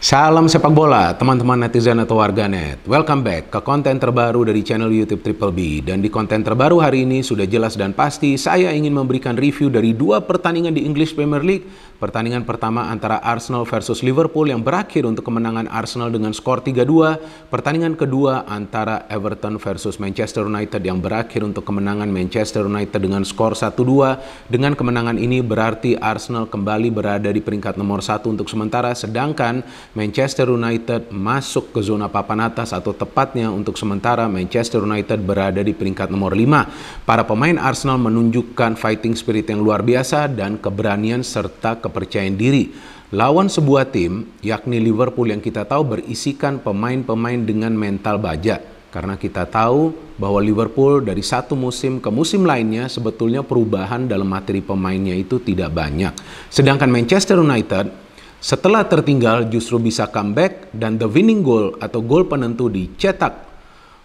Salam sepak bola, teman-teman netizen atau warganet. Welcome back ke konten terbaru dari channel YouTube Triple B. Dan di konten terbaru hari ini sudah jelas dan pasti saya ingin memberikan review dari dua pertandingan di English Premier League. Pertandingan pertama antara Arsenal versus Liverpool yang berakhir untuk kemenangan Arsenal dengan skor 3-2. Pertandingan kedua antara Everton versus Manchester United yang berakhir untuk kemenangan Manchester United dengan skor 1-2. Dengan kemenangan ini berarti Arsenal kembali berada di peringkat nomor satu untuk sementara, sedangkan Manchester United masuk ke zona papan atas atau tepatnya untuk sementara Manchester United berada di peringkat nomor 5. Para pemain Arsenal menunjukkan fighting spirit yang luar biasa dan keberanian serta kepercayaan diri. Lawan sebuah tim, yakni Liverpool yang kita tahu berisikan pemain-pemain dengan mental baja. Karena kita tahu bahwa Liverpool dari satu musim ke musim lainnya sebetulnya perubahan dalam materi pemainnya itu tidak banyak. Sedangkan Manchester United setelah tertinggal justru bisa comeback dan the winning goal atau gol penentu dicetak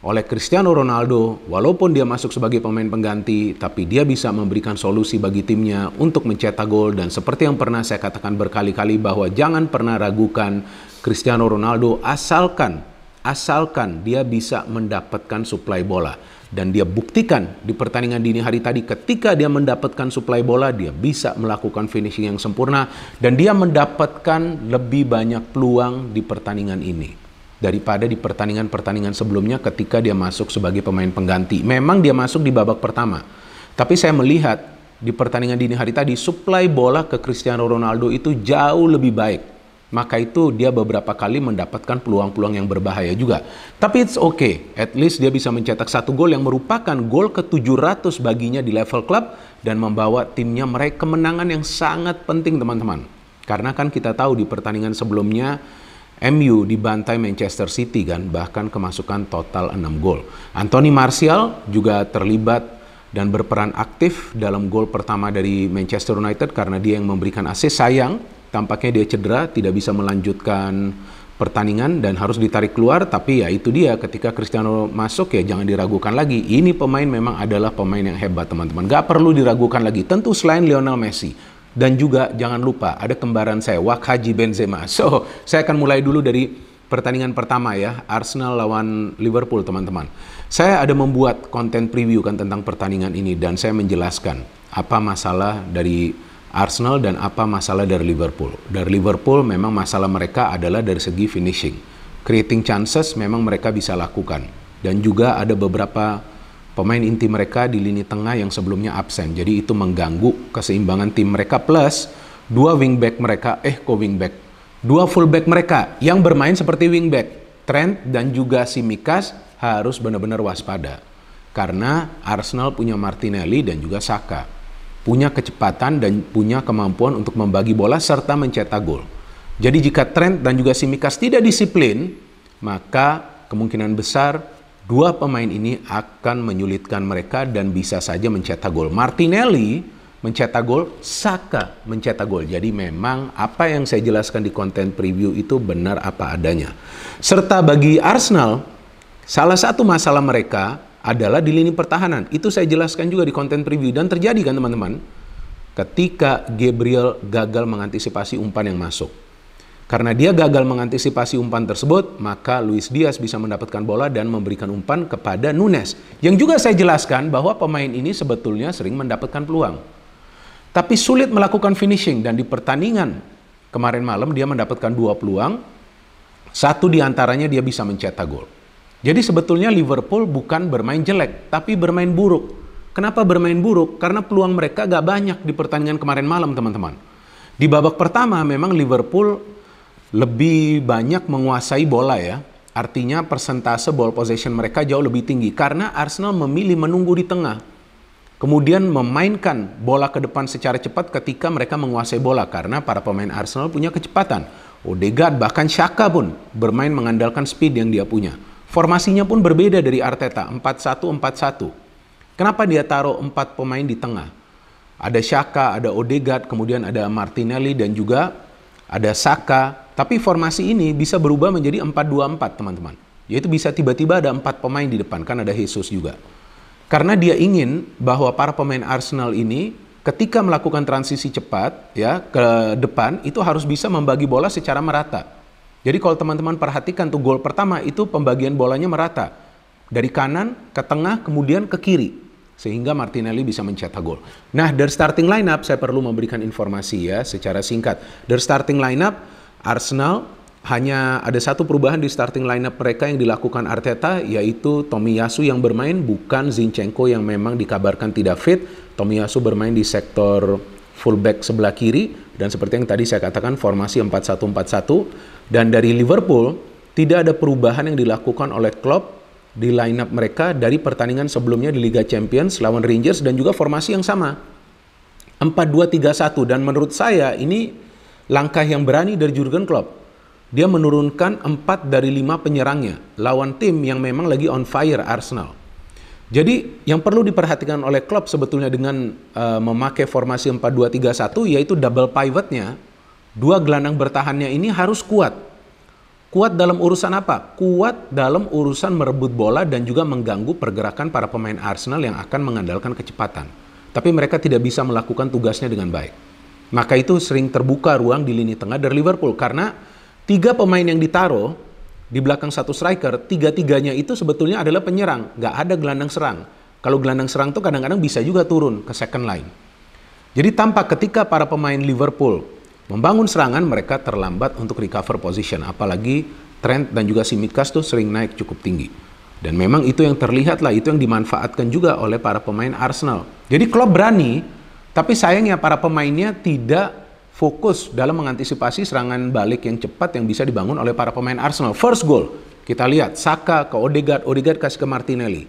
oleh Cristiano Ronaldo walaupun dia masuk sebagai pemain pengganti tapi dia bisa memberikan solusi bagi timnya untuk mencetak gol dan seperti yang pernah saya katakan berkali-kali bahwa jangan pernah ragukan Cristiano Ronaldo asalkan asalkan dia bisa mendapatkan suplai bola. Dan dia buktikan di pertandingan dini hari tadi ketika dia mendapatkan suplai bola, dia bisa melakukan finishing yang sempurna. Dan dia mendapatkan lebih banyak peluang di pertandingan ini. Daripada di pertandingan-pertandingan sebelumnya ketika dia masuk sebagai pemain pengganti. Memang dia masuk di babak pertama. Tapi saya melihat di pertandingan dini hari tadi, suplai bola ke Cristiano Ronaldo itu jauh lebih baik maka itu dia beberapa kali mendapatkan peluang-peluang yang berbahaya juga. Tapi it's okay, at least dia bisa mencetak satu gol yang merupakan gol ke-700 baginya di level klub dan membawa timnya meraih kemenangan yang sangat penting teman-teman. Karena kan kita tahu di pertandingan sebelumnya MU dibantai Manchester City kan bahkan kemasukan total 6 gol. Anthony Martial juga terlibat dan berperan aktif dalam gol pertama dari Manchester United karena dia yang memberikan assist sayang tampaknya dia cedera, tidak bisa melanjutkan pertandingan dan harus ditarik keluar. Tapi ya itu dia, ketika Cristiano masuk ya jangan diragukan lagi. Ini pemain memang adalah pemain yang hebat teman-teman. Gak perlu diragukan lagi. Tentu selain Lionel Messi. Dan juga jangan lupa ada kembaran saya, Wakaji Benzema. So, saya akan mulai dulu dari pertandingan pertama ya, Arsenal lawan Liverpool teman-teman. Saya ada membuat konten preview kan tentang pertandingan ini dan saya menjelaskan apa masalah dari Arsenal dan apa masalah dari Liverpool. Dari Liverpool memang masalah mereka adalah dari segi finishing. Creating chances memang mereka bisa lakukan. Dan juga ada beberapa pemain inti mereka di lini tengah yang sebelumnya absen. Jadi itu mengganggu keseimbangan tim mereka. Plus dua wingback mereka, eh kok wingback? Dua fullback mereka yang bermain seperti wingback. Trent dan juga si Mikas harus benar-benar waspada. Karena Arsenal punya Martinelli dan juga Saka punya kecepatan dan punya kemampuan untuk membagi bola serta mencetak gol. Jadi jika Trent dan juga Simikas tidak disiplin, maka kemungkinan besar dua pemain ini akan menyulitkan mereka dan bisa saja mencetak gol. Martinelli mencetak gol, Saka mencetak gol. Jadi memang apa yang saya jelaskan di konten preview itu benar apa adanya. Serta bagi Arsenal, salah satu masalah mereka adalah di lini pertahanan. Itu saya jelaskan juga di konten preview dan terjadi kan teman-teman ketika Gabriel gagal mengantisipasi umpan yang masuk. Karena dia gagal mengantisipasi umpan tersebut, maka Luis Diaz bisa mendapatkan bola dan memberikan umpan kepada Nunes. Yang juga saya jelaskan bahwa pemain ini sebetulnya sering mendapatkan peluang. Tapi sulit melakukan finishing dan di pertandingan kemarin malam dia mendapatkan dua peluang. Satu diantaranya dia bisa mencetak gol. Jadi sebetulnya Liverpool bukan bermain jelek, tapi bermain buruk. Kenapa bermain buruk? Karena peluang mereka gak banyak di pertandingan kemarin malam, teman-teman. Di babak pertama memang Liverpool lebih banyak menguasai bola ya. Artinya persentase ball possession mereka jauh lebih tinggi karena Arsenal memilih menunggu di tengah. Kemudian memainkan bola ke depan secara cepat ketika mereka menguasai bola karena para pemain Arsenal punya kecepatan. Odegaard bahkan Shaka pun bermain mengandalkan speed yang dia punya. Formasinya pun berbeda dari Arteta, 4-1-4-1. Kenapa dia taruh 4 pemain di tengah? Ada Shaka, ada Odegaard, kemudian ada Martinelli dan juga ada Saka. Tapi formasi ini bisa berubah menjadi 4-2-4, teman-teman. Yaitu bisa tiba-tiba ada 4 pemain di depan, kan ada Jesus juga. Karena dia ingin bahwa para pemain Arsenal ini ketika melakukan transisi cepat ya ke depan itu harus bisa membagi bola secara merata. Jadi kalau teman-teman perhatikan tuh gol pertama itu pembagian bolanya merata. Dari kanan ke tengah kemudian ke kiri sehingga Martinelli bisa mencetak gol. Nah, dari starting lineup saya perlu memberikan informasi ya secara singkat. Dari starting lineup Arsenal hanya ada satu perubahan di starting lineup mereka yang dilakukan Arteta yaitu Tomiyasu yang bermain bukan Zinchenko yang memang dikabarkan tidak fit. Tomiyasu bermain di sektor fullback sebelah kiri dan seperti yang tadi saya katakan formasi 4-1-4-1 dan dari Liverpool tidak ada perubahan yang dilakukan oleh Klopp di lineup mereka dari pertandingan sebelumnya di Liga Champions lawan Rangers dan juga formasi yang sama 4-2-3-1 dan menurut saya ini langkah yang berani dari Jurgen Klopp dia menurunkan 4 dari 5 penyerangnya lawan tim yang memang lagi on fire Arsenal jadi yang perlu diperhatikan oleh klub sebetulnya dengan uh, memakai formasi 4-2-3-1 yaitu double pivotnya, dua gelandang bertahannya ini harus kuat. Kuat dalam urusan apa? Kuat dalam urusan merebut bola dan juga mengganggu pergerakan para pemain Arsenal yang akan mengandalkan kecepatan. Tapi mereka tidak bisa melakukan tugasnya dengan baik. Maka itu sering terbuka ruang di lini tengah dari Liverpool karena tiga pemain yang ditaruh di belakang satu striker, tiga-tiganya itu sebetulnya adalah penyerang, nggak ada gelandang serang. Kalau gelandang serang itu kadang-kadang bisa juga turun ke second line. Jadi tampak ketika para pemain Liverpool membangun serangan, mereka terlambat untuk recover position. Apalagi Trent dan juga Simicas tuh sering naik cukup tinggi. Dan memang itu yang terlihat lah, itu yang dimanfaatkan juga oleh para pemain Arsenal. Jadi Klopp berani, tapi sayangnya para pemainnya tidak fokus dalam mengantisipasi serangan balik yang cepat yang bisa dibangun oleh para pemain Arsenal. First goal, kita lihat Saka ke Odegaard, Odegaard kasih ke Martinelli.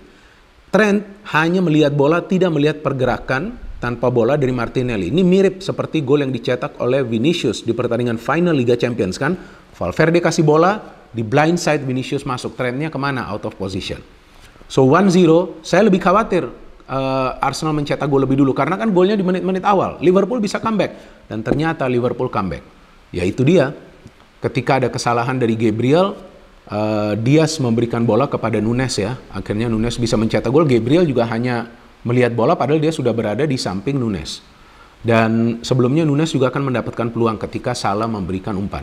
Trent hanya melihat bola, tidak melihat pergerakan tanpa bola dari Martinelli. Ini mirip seperti gol yang dicetak oleh Vinicius di pertandingan final Liga Champions kan. Valverde kasih bola, di blindside Vinicius masuk. Trendnya kemana? Out of position. So 1-0, saya lebih khawatir uh, Arsenal mencetak gol lebih dulu karena kan golnya di menit-menit awal. Liverpool bisa comeback dan ternyata Liverpool comeback. Yaitu dia ketika ada kesalahan dari Gabriel uh, Diaz memberikan bola kepada Nunes ya. Akhirnya Nunes bisa mencetak gol. Gabriel juga hanya melihat bola padahal dia sudah berada di samping Nunes. Dan sebelumnya Nunes juga akan mendapatkan peluang ketika Salah memberikan umpan.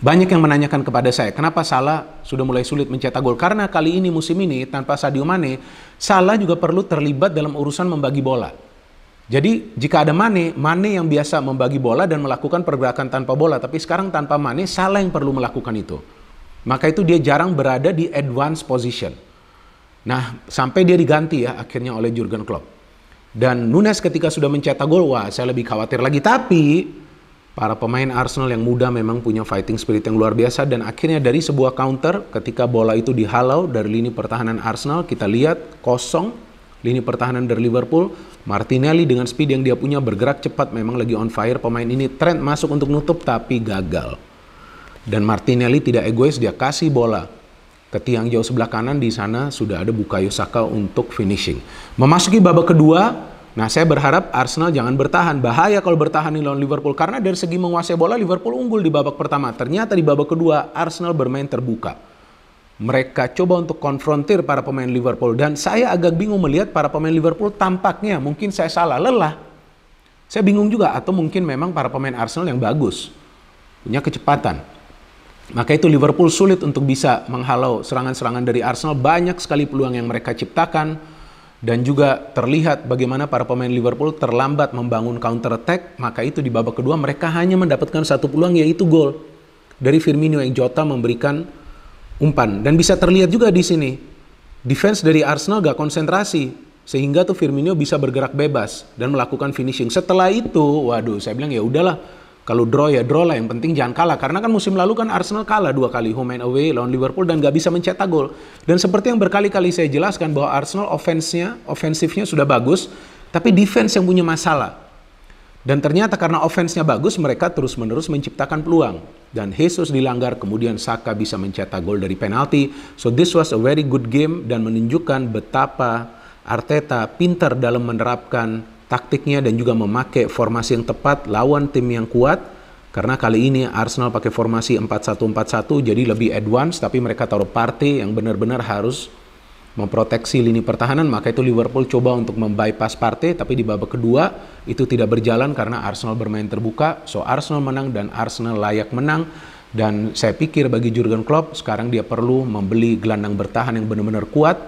Banyak yang menanyakan kepada saya, kenapa Salah sudah mulai sulit mencetak gol? Karena kali ini musim ini tanpa Sadio Mane, Salah juga perlu terlibat dalam urusan membagi bola. Jadi jika ada Mane, Mane yang biasa membagi bola dan melakukan pergerakan tanpa bola, tapi sekarang tanpa Mane, Salah yang perlu melakukan itu. Maka itu dia jarang berada di advance position. Nah, sampai dia diganti ya akhirnya oleh Jurgen Klopp. Dan Nunes ketika sudah mencetak gol, wah saya lebih khawatir lagi. Tapi Para pemain Arsenal yang muda memang punya fighting spirit yang luar biasa dan akhirnya dari sebuah counter ketika bola itu dihalau dari lini pertahanan Arsenal kita lihat kosong lini pertahanan dari Liverpool Martinelli dengan speed yang dia punya bergerak cepat memang lagi on fire pemain ini trend masuk untuk nutup tapi gagal dan Martinelli tidak egois dia kasih bola ke tiang jauh sebelah kanan di sana sudah ada Bukayo Saka untuk finishing memasuki babak kedua Nah, saya berharap Arsenal jangan bertahan. Bahaya kalau bertahan di lawan Liverpool karena dari segi menguasai bola Liverpool unggul di babak pertama. Ternyata di babak kedua Arsenal bermain terbuka. Mereka coba untuk konfrontir para pemain Liverpool dan saya agak bingung melihat para pemain Liverpool tampaknya mungkin saya salah lelah. Saya bingung juga atau mungkin memang para pemain Arsenal yang bagus punya kecepatan. Maka itu Liverpool sulit untuk bisa menghalau serangan-serangan dari Arsenal. Banyak sekali peluang yang mereka ciptakan dan juga terlihat bagaimana para pemain Liverpool terlambat membangun counter attack, maka itu di babak kedua mereka hanya mendapatkan satu peluang yaitu gol dari Firmino yang Jota memberikan umpan dan bisa terlihat juga di sini defense dari Arsenal gak konsentrasi sehingga tuh Firmino bisa bergerak bebas dan melakukan finishing. Setelah itu, waduh, saya bilang ya udahlah kalau draw ya draw lah yang penting jangan kalah karena kan musim lalu kan Arsenal kalah dua kali home and away lawan Liverpool dan nggak bisa mencetak gol. Dan seperti yang berkali-kali saya jelaskan bahwa Arsenal offense-nya, ofensifnya sudah bagus, tapi defense yang punya masalah. Dan ternyata karena offense-nya bagus, mereka terus-menerus menciptakan peluang. Dan Jesus dilanggar, kemudian Saka bisa mencetak gol dari penalti. So this was a very good game dan menunjukkan betapa Arteta pintar dalam menerapkan taktiknya dan juga memakai formasi yang tepat lawan tim yang kuat karena kali ini Arsenal pakai formasi 4-1-4-1 jadi lebih advance tapi mereka taruh party yang benar-benar harus memproteksi lini pertahanan maka itu Liverpool coba untuk membypass party tapi di babak kedua itu tidak berjalan karena Arsenal bermain terbuka so Arsenal menang dan Arsenal layak menang dan saya pikir bagi Jurgen Klopp sekarang dia perlu membeli gelandang bertahan yang benar-benar kuat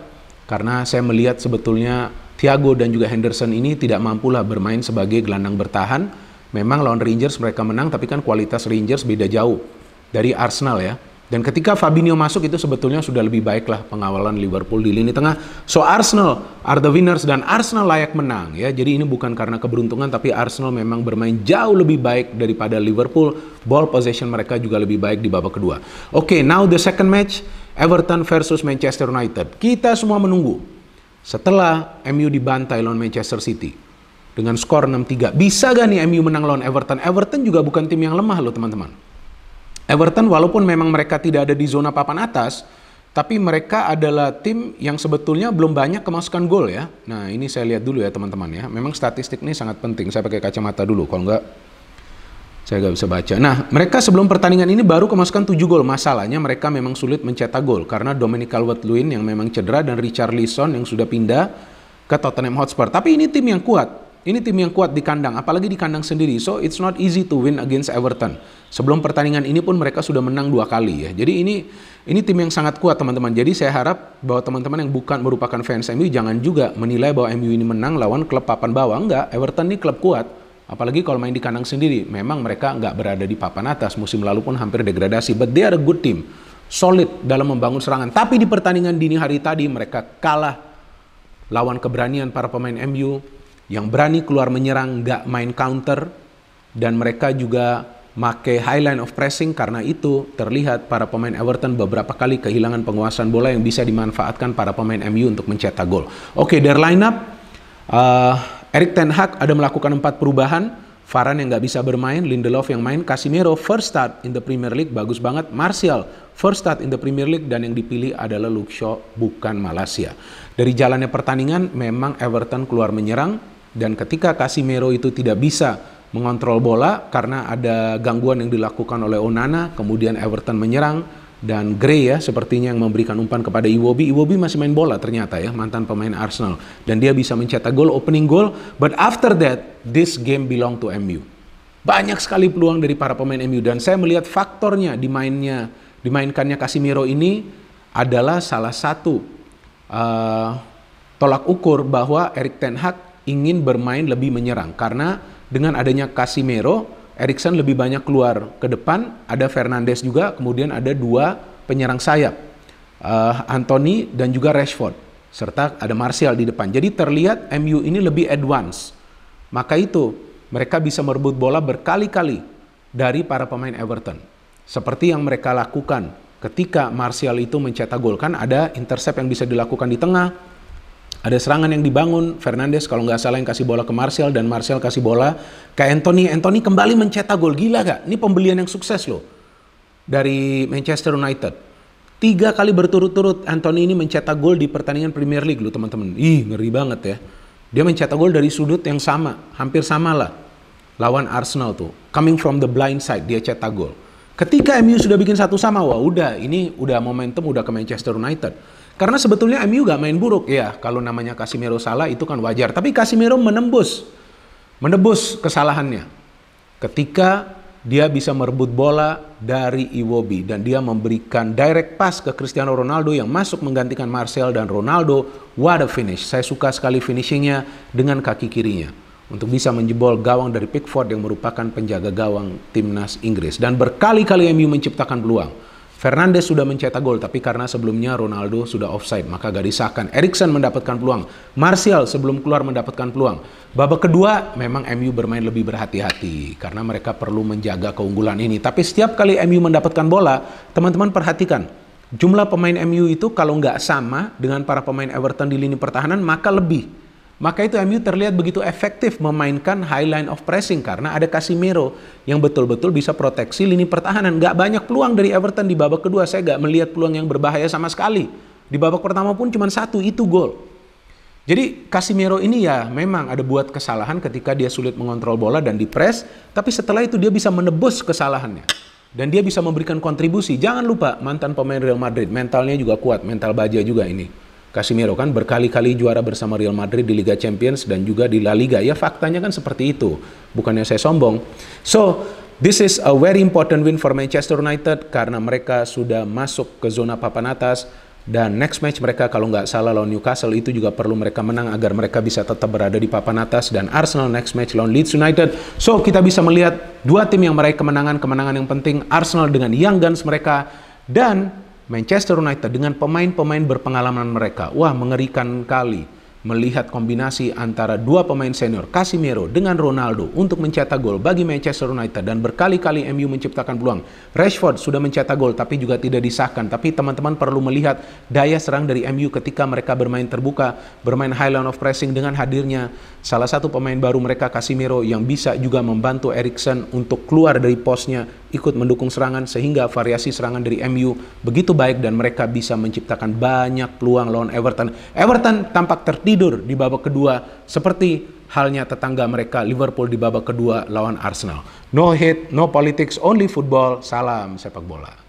karena saya melihat sebetulnya Thiago dan juga Henderson ini tidak mampulah bermain sebagai gelandang bertahan. Memang lawan Rangers mereka menang, tapi kan kualitas Rangers beda jauh dari Arsenal ya. Dan ketika Fabinho masuk itu sebetulnya sudah lebih baik lah pengawalan Liverpool di lini tengah. So Arsenal are the winners dan Arsenal layak menang ya. Jadi ini bukan karena keberuntungan tapi Arsenal memang bermain jauh lebih baik daripada Liverpool. Ball possession mereka juga lebih baik di babak kedua. Oke, okay, now the second match Everton versus Manchester United. Kita semua menunggu setelah MU dibantai lawan Manchester City dengan skor 6-3. Bisa gak nih MU menang lawan Everton? Everton juga bukan tim yang lemah loh teman-teman. Everton walaupun memang mereka tidak ada di zona papan atas, tapi mereka adalah tim yang sebetulnya belum banyak kemasukan gol ya. Nah ini saya lihat dulu ya teman-teman ya. Memang statistik ini sangat penting. Saya pakai kacamata dulu, kalau enggak saya nggak bisa baca. Nah, mereka sebelum pertandingan ini baru kemasukan 7 gol. Masalahnya mereka memang sulit mencetak gol karena Dominic Calvert-Lewin yang memang cedera dan Richard Lison yang sudah pindah ke Tottenham Hotspur. Tapi ini tim yang kuat. Ini tim yang kuat di kandang, apalagi di kandang sendiri. So, it's not easy to win against Everton. Sebelum pertandingan ini pun mereka sudah menang dua kali ya. Jadi ini ini tim yang sangat kuat teman-teman. Jadi saya harap bahwa teman-teman yang bukan merupakan fans MU jangan juga menilai bahwa MU ini menang lawan klub papan bawah. Enggak, Everton ini klub kuat Apalagi kalau main di kandang sendiri, memang mereka nggak berada di papan atas. Musim lalu pun hampir degradasi, but they are a good team. Solid dalam membangun serangan. Tapi di pertandingan dini hari tadi mereka kalah lawan keberanian para pemain MU yang berani keluar menyerang, nggak main counter. Dan mereka juga make high line of pressing karena itu terlihat para pemain Everton beberapa kali kehilangan penguasaan bola yang bisa dimanfaatkan para pemain MU untuk mencetak gol. Oke, okay, their lineup uh, Erik Ten Hag ada melakukan empat perubahan. Varane yang nggak bisa bermain, Lindelof yang main, Casimiro first start in the Premier League bagus banget, Martial first start in the Premier League dan yang dipilih adalah Luke Shaw bukan Malaysia. Dari jalannya pertandingan memang Everton keluar menyerang dan ketika Casimiro itu tidak bisa mengontrol bola karena ada gangguan yang dilakukan oleh Onana, kemudian Everton menyerang, dan Gray ya sepertinya yang memberikan umpan kepada Iwobi. Iwobi masih main bola ternyata ya mantan pemain Arsenal dan dia bisa mencetak gol opening goal but after that this game belong to MU. Banyak sekali peluang dari para pemain MU dan saya melihat faktornya dimainnya dimainkannya Casimiro ini adalah salah satu uh, tolak ukur bahwa Erik ten Hag ingin bermain lebih menyerang karena dengan adanya Casimiro Erikson lebih banyak keluar ke depan, ada Fernandes juga, kemudian ada dua penyerang sayap, uh, Anthony dan juga Rashford, serta ada Martial di depan. Jadi terlihat MU ini lebih advance. Maka itu mereka bisa merebut bola berkali-kali dari para pemain Everton. Seperti yang mereka lakukan ketika Martial itu mencetak gol kan ada intercept yang bisa dilakukan di tengah, ada serangan yang dibangun Fernandes kalau nggak salah yang kasih bola ke Martial dan Martial kasih bola ke Anthony Anthony kembali mencetak gol gila gak ini pembelian yang sukses loh dari Manchester United tiga kali berturut-turut Anthony ini mencetak gol di pertandingan Premier League loh teman-teman ih ngeri banget ya dia mencetak gol dari sudut yang sama hampir sama lah lawan Arsenal tuh coming from the blind side dia cetak gol ketika MU sudah bikin satu sama wah udah ini udah momentum udah ke Manchester United karena sebetulnya MU gak main buruk. Ya, kalau namanya Casimiro salah itu kan wajar. Tapi Casimiro menembus. Menebus kesalahannya. Ketika dia bisa merebut bola dari Iwobi dan dia memberikan direct pass ke Cristiano Ronaldo yang masuk menggantikan Marcel dan Ronaldo what a finish saya suka sekali finishingnya dengan kaki kirinya untuk bisa menjebol gawang dari Pickford yang merupakan penjaga gawang timnas Inggris dan berkali-kali MU menciptakan peluang Fernandes sudah mencetak gol, tapi karena sebelumnya Ronaldo sudah offside, maka gak disahkan. Erikson mendapatkan peluang. Martial sebelum keluar mendapatkan peluang. Babak kedua, memang MU bermain lebih berhati-hati, karena mereka perlu menjaga keunggulan ini. Tapi setiap kali MU mendapatkan bola, teman-teman perhatikan, jumlah pemain MU itu kalau nggak sama dengan para pemain Everton di lini pertahanan, maka lebih. Maka itu MU terlihat begitu efektif memainkan high line of pressing karena ada Casimiro yang betul-betul bisa proteksi lini pertahanan. Gak banyak peluang dari Everton di babak kedua. Saya gak melihat peluang yang berbahaya sama sekali. Di babak pertama pun cuma satu, itu gol. Jadi Casimiro ini ya memang ada buat kesalahan ketika dia sulit mengontrol bola dan di dipres, tapi setelah itu dia bisa menebus kesalahannya. Dan dia bisa memberikan kontribusi. Jangan lupa mantan pemain Real Madrid, mentalnya juga kuat, mental baja juga ini. Casemiro kan berkali-kali juara bersama Real Madrid di Liga Champions dan juga di La Liga. Ya faktanya kan seperti itu. Bukannya saya sombong. So, this is a very important win for Manchester United karena mereka sudah masuk ke zona papan atas dan next match mereka kalau nggak salah lawan Newcastle itu juga perlu mereka menang agar mereka bisa tetap berada di papan atas dan Arsenal next match lawan Leeds United. So, kita bisa melihat dua tim yang meraih kemenangan-kemenangan yang penting Arsenal dengan young guns mereka dan Manchester United dengan pemain-pemain berpengalaman mereka. Wah, mengerikan kali melihat kombinasi antara dua pemain senior Casimiro dengan Ronaldo untuk mencetak gol bagi Manchester United dan berkali-kali MU menciptakan peluang. Rashford sudah mencetak gol tapi juga tidak disahkan. Tapi teman-teman perlu melihat daya serang dari MU ketika mereka bermain terbuka, bermain high line of pressing dengan hadirnya salah satu pemain baru mereka Casimiro yang bisa juga membantu Erikson untuk keluar dari posnya ikut mendukung serangan sehingga variasi serangan dari MU begitu baik dan mereka bisa menciptakan banyak peluang lawan Everton. Everton tampak tertidur di babak kedua seperti halnya tetangga mereka Liverpool di babak kedua lawan Arsenal. No hit, no politics, only football. Salam sepak bola.